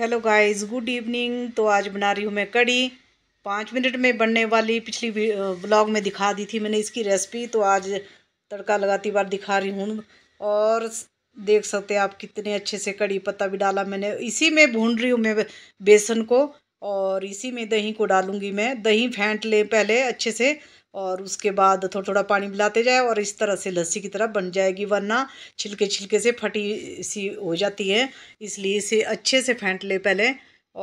hello guys good evening तो आज बना रही हूँ मैं कड़ी पाँच मिनट में बनने वाली पिछली ब्लॉग में दिखा दी थी मैंने इसकी रेसिपी तो आज तड़का लगाती बार दिखा रही हूँ और देख सकते हैं आप कितने अच्छे से कड़ी पत्ता भी डाला मैंने इसी में भून रही हूँ मैं बेसन को और इसी में दही को डालूँगी मैं दही फेंट लें पहले अच्छे से और उसके बाद थोड़ा थोड़ा पानी मिलाते जाए और इस तरह से लस्सी की तरह बन जाएगी वरना छिलके छिलके से फटी सी हो जाती है इसलिए इसे अच्छे से फेंट ले पहले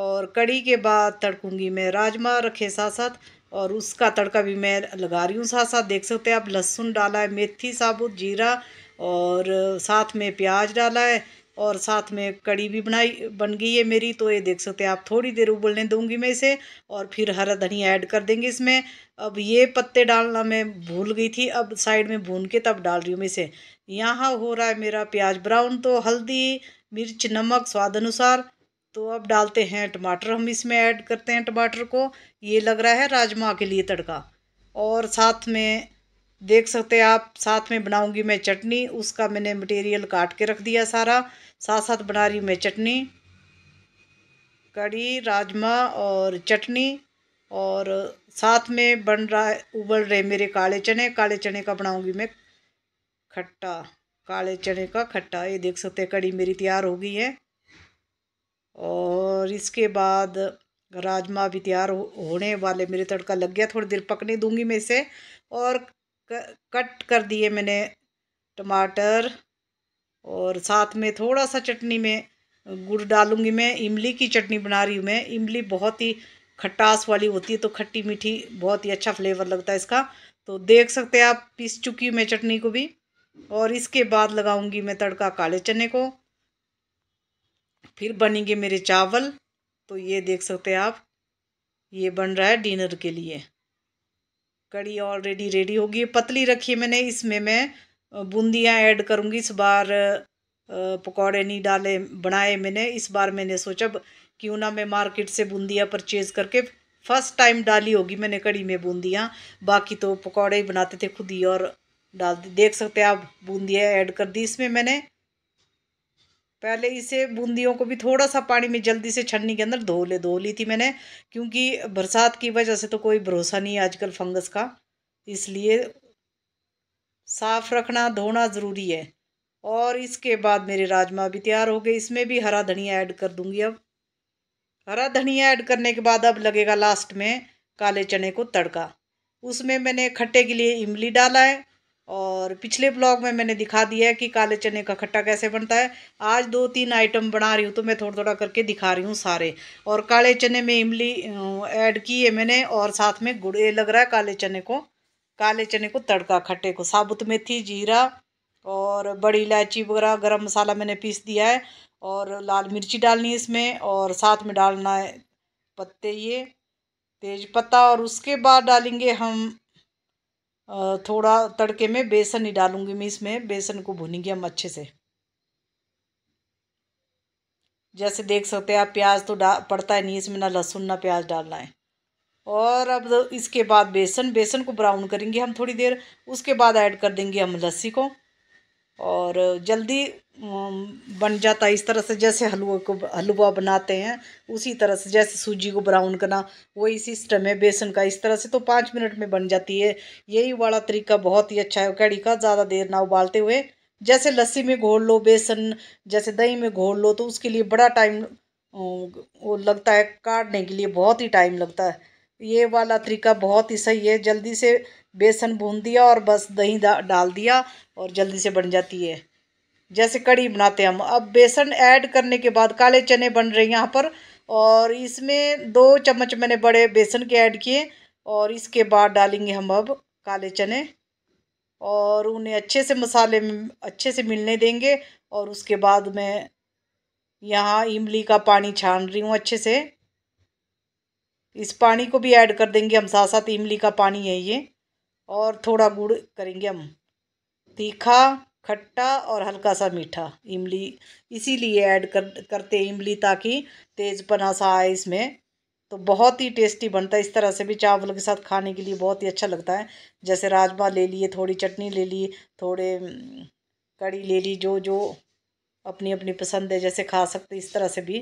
और कड़ी के बाद तड़कूँगी मैं राजमा रखे साथ साथ और उसका तड़का भी मैं लगा रही हूँ साथ साथ देख सकते हैं आप लहसुन डाला है मेथी साबुत जीरा और साथ में प्याज डाला है और साथ में कड़ी भी बनाई बन गई है मेरी तो ये देख सकते हैं आप थोड़ी देर उबलने दूंगी मैं इसे और फिर हरा धनिया ऐड कर देंगे इसमें अब ये पत्ते डालना मैं भूल गई थी अब साइड में भून के तब डाल रही हूँ मैं इसे यहाँ हो रहा है मेरा प्याज ब्राउन तो हल्दी मिर्च नमक स्वाद अनुसार तो अब डालते हैं टमाटर हम इसमें ऐड करते हैं टमाटर को ये लग रहा है राजमा के लिए तड़का और साथ में देख सकते आप साथ में बनाऊंगी मैं चटनी उसका मैंने मटेरियल काट के रख दिया सारा साथ साथ बना रही मैं चटनी कड़ी राजमा और चटनी और साथ में बन रहा है उबल रहे मेरे काले चने काले चने का बनाऊंगी मैं खट्टा काले चने का खट्टा ये देख सकते हैं कड़ी मेरी तैयार हो गई है और इसके बाद राजमा भी तैयार हो, होने वाले मेरे तड़का लग गया थोड़ी देर पकने दूंगी मैं इसे और कट कर दिए मैंने टमाटर और साथ में थोड़ा सा चटनी में गुड़ डालूंगी मैं इमली की चटनी बना रही हूँ मैं इमली बहुत ही खट्टास वाली होती है तो खट्टी मीठी बहुत ही अच्छा फ्लेवर लगता है इसका तो देख सकते हैं आप पीस चुकी हूँ मैं चटनी को भी और इसके बाद लगाऊंगी मैं तड़का काले चने को फिर बनेंगे मेरे चावल तो ये देख सकते हैं आप ये बन रहा है डिनर के लिए कड़ी ऑलरेडी रेडी होगी पतली रखी है मैंने इसमें मैं बूंदियाँ ऐड करूँगी इस बार पकौड़े नहीं डाले बनाए मैंने इस बार मैंने सोचा क्यों ना मैं मार्केट से बूंदियाँ परचेज़ करके फर्स्ट टाइम डाली होगी मैंने कड़ी में बूंदियाँ बाकी तो पकौड़े ही बनाते थे खुद ही और डाल दी देख सकते हैं आप बूंदियाँ ऐड कर दी इसमें मैंने पहले इसे बूंदियों को भी थोड़ा सा पानी में जल्दी से छन्नी के अंदर धो ले धो ली थी मैंने क्योंकि बरसात की वजह से तो कोई भरोसा नहीं है आजकल फंगस का इसलिए साफ़ रखना धोना ज़रूरी है और इसके बाद मेरे राजमा भी तैयार हो गए इसमें भी हरा धनिया ऐड कर दूंगी अब हरा धनिया ऐड करने के बाद अब लगेगा लास्ट में काले चने को तड़का उसमें मैंने खट्टे के लिए इमली डाला है और पिछले ब्लॉग में मैंने दिखा दिया है कि काले चने का खट्टा कैसे बनता है आज दो तीन आइटम बना रही हूँ तो मैं थोड़ा थोड़ा करके दिखा रही हूँ सारे और काले चने में इमली ऐड की है मैंने और साथ में गुड़ लग रहा है काले चने को काले चने को तड़का खट्टे को साबुत मेथी जीरा और बड़ी इलायची वगैरह गर्म मसाला मैंने पीस दिया है और लाल मिर्ची डालनी है इसमें और साथ में डालना है पत्ते ये तेज पत्ता और उसके बाद डालेंगे हम थोड़ा तड़के में बेसन ही डालूंगी मैं इसमें बेसन को भुनेंगे हम अच्छे से जैसे देख सकते हैं आप प्याज तो डा पड़ता है नहीं इसमें ना लहसुन ना प्याज डालना है और अब इसके बाद बेसन बेसन को ब्राउन करेंगे हम थोड़ी देर उसके बाद ऐड कर देंगे हम लस्सी को और जल्दी बन जाता है इस तरह से जैसे हलवे को हलवा बनाते हैं उसी तरह से जैसे सूजी को ब्राउन करना वही सिस्टम है बेसन का इस तरह से तो पाँच मिनट में बन जाती है यही वाला तरीका बहुत ही अच्छा है कैड़ी का ज़्यादा देर ना उबालते हुए जैसे लस्सी में घोल लो बेसन जैसे दही में घोल लो तो उसके लिए बड़ा टाइम वो लगता है काटने के लिए बहुत ही टाइम लगता है ये वाला तरीका बहुत ही सही है जल्दी से बेसन भून दिया और बस दही डाल दिया और जल्दी से बन जाती है जैसे कड़ी बनाते हम अब बेसन ऐड करने के बाद काले चने बन रहे हैं यहाँ पर और इसमें दो चम्मच मैंने बड़े बेसन के ऐड किए और इसके बाद डालेंगे हम अब काले चने और उन्हें अच्छे से मसाले में अच्छे से मिलने देंगे और उसके बाद मैं यहाँ इमली का पानी छान रही हूँ अच्छे से इस पानी को भी ऐड कर देंगे हम साथ साथ इमली का पानी है ये और थोड़ा गुड़ करेंगे हम तीखा खट्टा और हल्का सा मीठा इमली इसीलिए ऐड कर करते इमली ताकि तेज़ पना सा आए इसमें तो बहुत ही टेस्टी बनता है इस तरह से भी चावल के साथ खाने के लिए बहुत ही अच्छा लगता है जैसे राजमा ले लिए थोड़ी चटनी ले ली थोड़े हम्म, कड़ी ले ली जो जो अपनी अपनी पसंद है जैसे खा सकते इस तरह से भी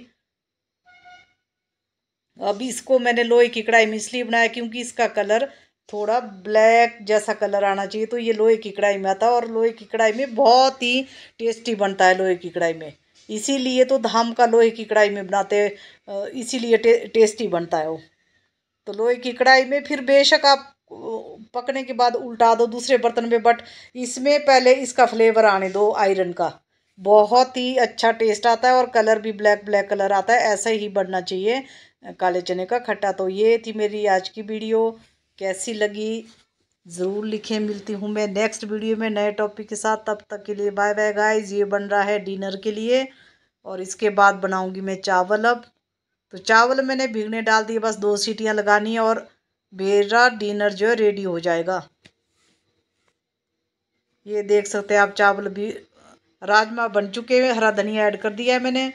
अब इसको मैंने लोहे की कढ़ाई में इसलिए बनाया क्योंकि इसका कलर थोड़ा ब्लैक जैसा कलर आना चाहिए तो ये लोहे की कढ़ाई में आता है और लोहे की कढ़ाई में बहुत ही टेस्टी बनता है लोहे की कढ़ाई में इसीलिए तो धाम का लोहे की कढ़ाई में बनाते इसीलिए टे, टेस्टी बनता है वो तो लोहे की कढ़ाई में फिर बेशक आप पकने के बाद उल्टा दो दूसरे बर्तन में बट इसमें पहले इसका फ्लेवर आने दो आयरन का बहुत ही अच्छा टेस्ट आता है और कलर भी ब्लैक ब्लैक कलर आता है ऐसा ही बनना चाहिए काले चने का खट्टा तो ये थी मेरी आज की वीडियो कैसी लगी ज़रूर लिखें मिलती हूँ मैं नेक्स्ट वीडियो में नए टॉपिक के साथ तब तक के लिए बाय बाय गाइस ये बन रहा है डिनर के लिए और इसके बाद बनाऊँगी मैं चावल अब तो चावल मैंने भीगने डाल दिए बस दो सीटियाँ लगानी और मेरा डिनर जो है रेडी हो जाएगा ये देख सकते हैं आप चावल भी राजमा बन चुके हैं हरा धनिया ऐड कर दिया है मैंने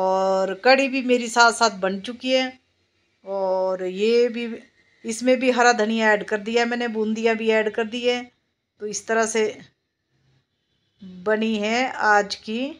और कड़ी भी मेरी साथ साथ बन चुकी है और ये भी इसमें भी हरा धनिया ऐड कर दिया मैंने बूंदिया भी ऐड कर दी है तो इस तरह से बनी है आज की